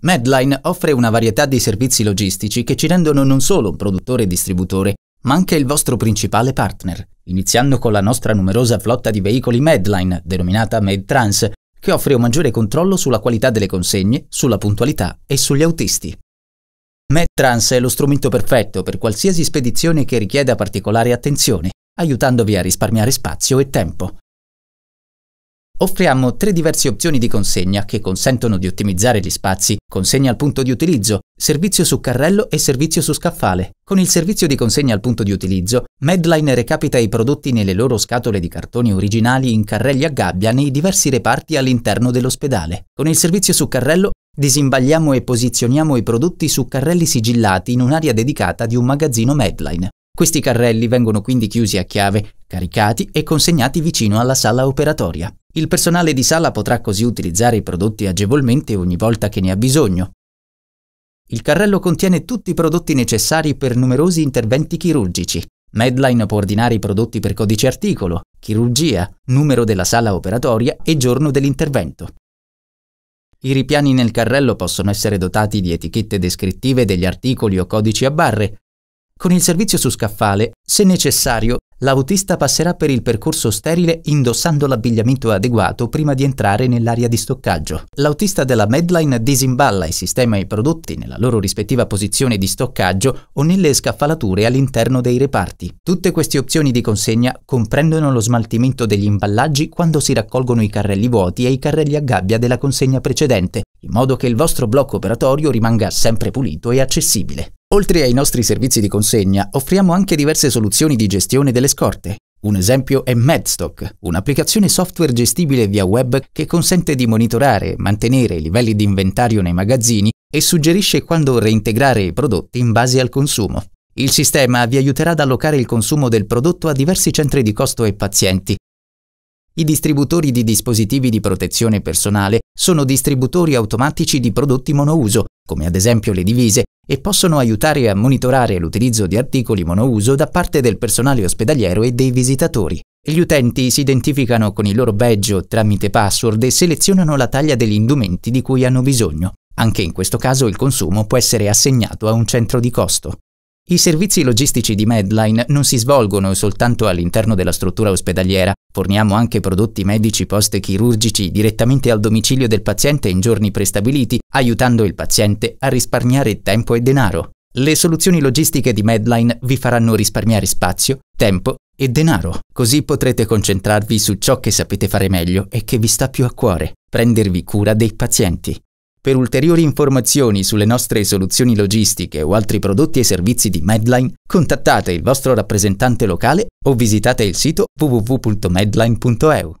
Medline offre una varietà di servizi logistici che ci rendono non solo un produttore e distributore, ma anche il vostro principale partner, iniziando con la nostra numerosa flotta di veicoli Medline, denominata MedTrans, che offre un maggiore controllo sulla qualità delle consegne, sulla puntualità e sugli autisti. MedTrans è lo strumento perfetto per qualsiasi spedizione che richieda particolare attenzione, aiutandovi a risparmiare spazio e tempo. Offriamo tre diverse opzioni di consegna che consentono di ottimizzare gli spazi, consegna al punto di utilizzo, servizio su carrello e servizio su scaffale. Con il servizio di consegna al punto di utilizzo, Medline recapita i prodotti nelle loro scatole di cartoni originali in carrelli a gabbia nei diversi reparti all'interno dell'ospedale. Con il servizio su carrello, disimbagliamo e posizioniamo i prodotti su carrelli sigillati in un'area dedicata di un magazzino Medline. Questi carrelli vengono quindi chiusi a chiave, caricati e consegnati vicino alla sala operatoria. Il personale di sala potrà così utilizzare i prodotti agevolmente ogni volta che ne ha bisogno. Il carrello contiene tutti i prodotti necessari per numerosi interventi chirurgici. Medline può ordinare i prodotti per codice articolo, chirurgia, numero della sala operatoria e giorno dell'intervento. I ripiani nel carrello possono essere dotati di etichette descrittive degli articoli o codici a barre. Con il servizio su scaffale, se necessario, L'autista passerà per il percorso sterile indossando l'abbigliamento adeguato prima di entrare nell'area di stoccaggio. L'autista della Medline disimballa e sistema i prodotti nella loro rispettiva posizione di stoccaggio o nelle scaffalature all'interno dei reparti. Tutte queste opzioni di consegna comprendono lo smaltimento degli imballaggi quando si raccolgono i carrelli vuoti e i carrelli a gabbia della consegna precedente, in modo che il vostro blocco operatorio rimanga sempre pulito e accessibile. Oltre ai nostri servizi di consegna, offriamo anche diverse soluzioni di gestione delle scorte. Un esempio è Medstock, un'applicazione software gestibile via web che consente di monitorare e mantenere i livelli di inventario nei magazzini e suggerisce quando reintegrare i prodotti in base al consumo. Il sistema vi aiuterà ad allocare il consumo del prodotto a diversi centri di costo e pazienti. I distributori di dispositivi di protezione personale sono distributori automatici di prodotti monouso, come ad esempio le divise, e possono aiutare a monitorare l'utilizzo di articoli monouso da parte del personale ospedaliero e dei visitatori. Gli utenti si identificano con il loro badge tramite password e selezionano la taglia degli indumenti di cui hanno bisogno. Anche in questo caso il consumo può essere assegnato a un centro di costo. I servizi logistici di Medline non si svolgono soltanto all'interno della struttura ospedaliera, forniamo anche prodotti medici post-chirurgici direttamente al domicilio del paziente in giorni prestabiliti, aiutando il paziente a risparmiare tempo e denaro. Le soluzioni logistiche di Medline vi faranno risparmiare spazio, tempo e denaro, così potrete concentrarvi su ciò che sapete fare meglio e che vi sta più a cuore, prendervi cura dei pazienti. Per ulteriori informazioni sulle nostre soluzioni logistiche o altri prodotti e servizi di Medline, contattate il vostro rappresentante locale o visitate il sito www.medline.eu.